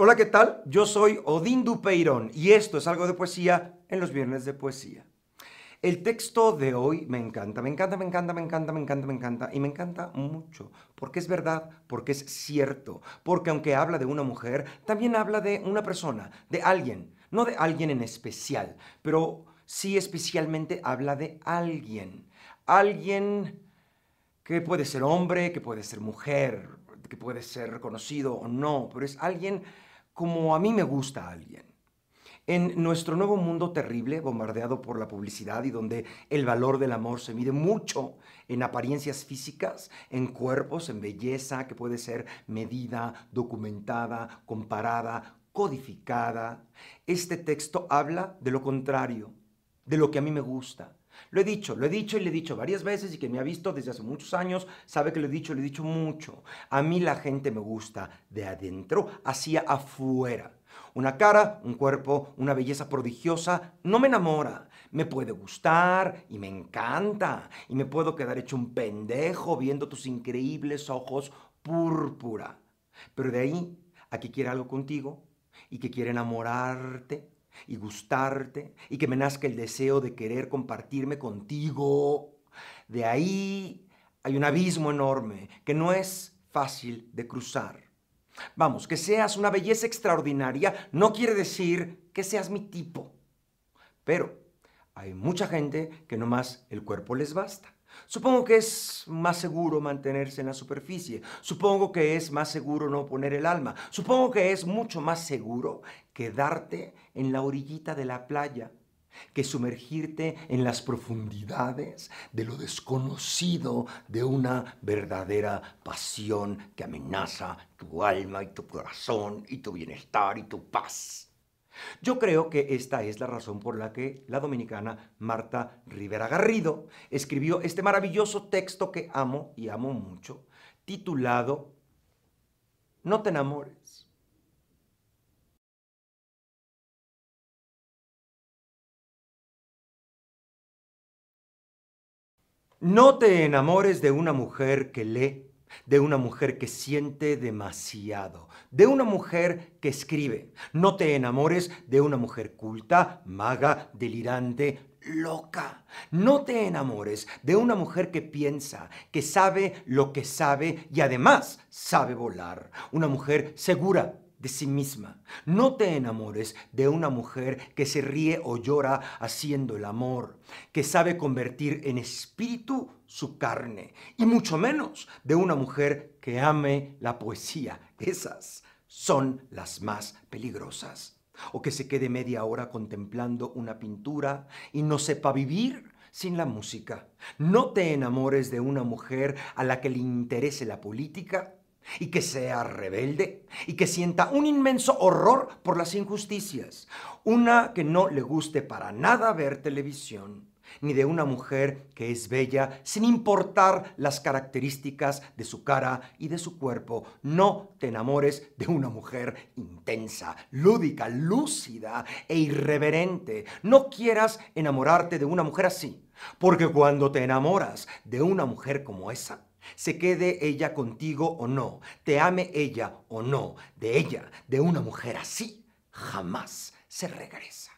Hola, ¿qué tal? Yo soy Odín Dupeirón y esto es algo de poesía en los viernes de poesía. El texto de hoy me encanta, me encanta, me encanta, me encanta, me encanta, me encanta y me encanta mucho, porque es verdad, porque es cierto, porque aunque habla de una mujer, también habla de una persona, de alguien, no de alguien en especial, pero sí especialmente habla de alguien, alguien que puede ser hombre, que puede ser mujer, que puede ser reconocido o no, pero es alguien como a mí me gusta alguien. En nuestro nuevo mundo terrible, bombardeado por la publicidad y donde el valor del amor se mide mucho en apariencias físicas, en cuerpos, en belleza que puede ser medida, documentada, comparada, codificada, este texto habla de lo contrario, de lo que a mí me gusta, lo he dicho, lo he dicho y le he dicho varias veces y que me ha visto desde hace muchos años, sabe que lo he dicho, lo he dicho mucho. A mí la gente me gusta de adentro hacia afuera. Una cara, un cuerpo, una belleza prodigiosa, no me enamora. Me puede gustar y me encanta. Y me puedo quedar hecho un pendejo viendo tus increíbles ojos púrpura. Pero de ahí a que quiera algo contigo y que quiera enamorarte y gustarte y que me nazca el deseo de querer compartirme contigo. De ahí hay un abismo enorme que no es fácil de cruzar. Vamos, que seas una belleza extraordinaria no quiere decir que seas mi tipo. Pero hay mucha gente que nomás el cuerpo les basta. Supongo que es más seguro mantenerse en la superficie. Supongo que es más seguro no poner el alma. Supongo que es mucho más seguro quedarte en la orillita de la playa que sumergirte en las profundidades de lo desconocido de una verdadera pasión que amenaza tu alma y tu corazón y tu bienestar y tu paz. Yo creo que esta es la razón por la que la dominicana Marta Rivera Garrido escribió este maravilloso texto que amo y amo mucho, titulado No te enamores. No te enamores de una mujer que lee de una mujer que siente demasiado, de una mujer que escribe. No te enamores de una mujer culta, maga, delirante, loca. No te enamores de una mujer que piensa, que sabe lo que sabe y además sabe volar. Una mujer segura, de sí misma. No te enamores de una mujer que se ríe o llora haciendo el amor, que sabe convertir en espíritu su carne, y mucho menos de una mujer que ame la poesía. Esas son las más peligrosas. O que se quede media hora contemplando una pintura y no sepa vivir sin la música. No te enamores de una mujer a la que le interese la política y que sea rebelde y que sienta un inmenso horror por las injusticias, una que no le guste para nada ver televisión, ni de una mujer que es bella sin importar las características de su cara y de su cuerpo. No te enamores de una mujer intensa, lúdica, lúcida e irreverente. No quieras enamorarte de una mujer así, porque cuando te enamoras de una mujer como esa, se quede ella contigo o no, te ame ella o no, de ella, de una mujer así, jamás se regresa.